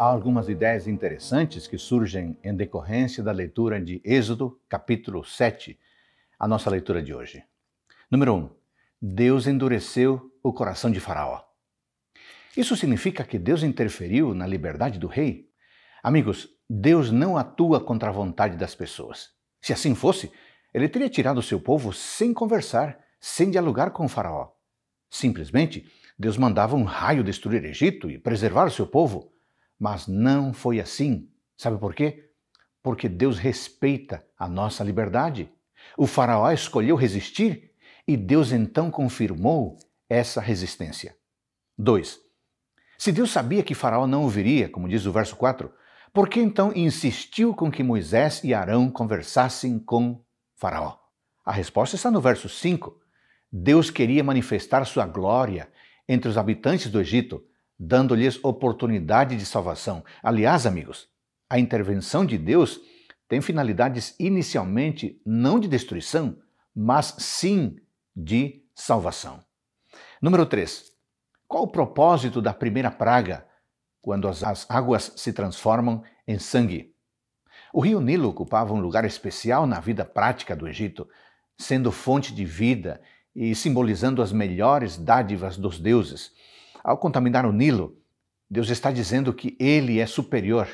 Há algumas ideias interessantes que surgem em decorrência da leitura de Êxodo, capítulo 7, a nossa leitura de hoje. Número 1. Um, Deus endureceu o coração de Faraó. Isso significa que Deus interferiu na liberdade do rei? Amigos, Deus não atua contra a vontade das pessoas. Se assim fosse, ele teria tirado seu povo sem conversar, sem dialogar com o Faraó. Simplesmente, Deus mandava um raio destruir Egito e preservar o seu povo. Mas não foi assim. Sabe por quê? Porque Deus respeita a nossa liberdade. O Faraó escolheu resistir e Deus então confirmou essa resistência. 2. Se Deus sabia que Faraó não ouviria, como diz o verso 4, por que então insistiu com que Moisés e Arão conversassem com Faraó? A resposta está no verso 5. Deus queria manifestar sua glória entre os habitantes do Egito dando-lhes oportunidade de salvação. Aliás, amigos, a intervenção de Deus tem finalidades inicialmente não de destruição, mas sim de salvação. Número 3. Qual o propósito da primeira praga, quando as águas se transformam em sangue? O rio Nilo ocupava um lugar especial na vida prática do Egito, sendo fonte de vida e simbolizando as melhores dádivas dos deuses. Ao contaminar o Nilo, Deus está dizendo que ele é superior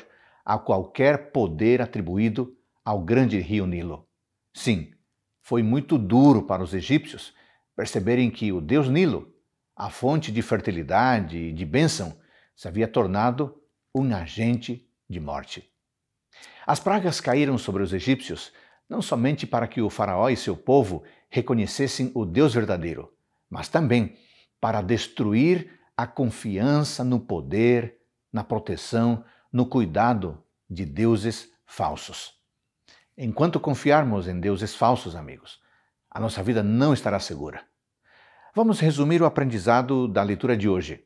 a qualquer poder atribuído ao grande rio Nilo. Sim, foi muito duro para os egípcios perceberem que o deus Nilo, a fonte de fertilidade e de bênção, se havia tornado um agente de morte. As pragas caíram sobre os egípcios não somente para que o faraó e seu povo reconhecessem o Deus verdadeiro, mas também para destruir a confiança no poder, na proteção, no cuidado de deuses falsos. Enquanto confiarmos em deuses falsos, amigos, a nossa vida não estará segura. Vamos resumir o aprendizado da leitura de hoje.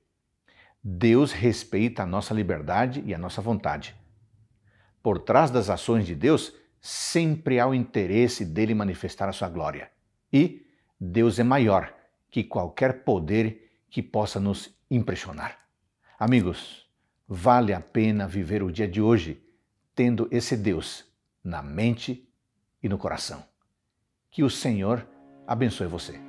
Deus respeita a nossa liberdade e a nossa vontade. Por trás das ações de Deus, sempre há o interesse dele manifestar a sua glória. E Deus é maior que qualquer poder que possa nos impressionar. Amigos, vale a pena viver o dia de hoje tendo esse Deus na mente e no coração. Que o Senhor abençoe você.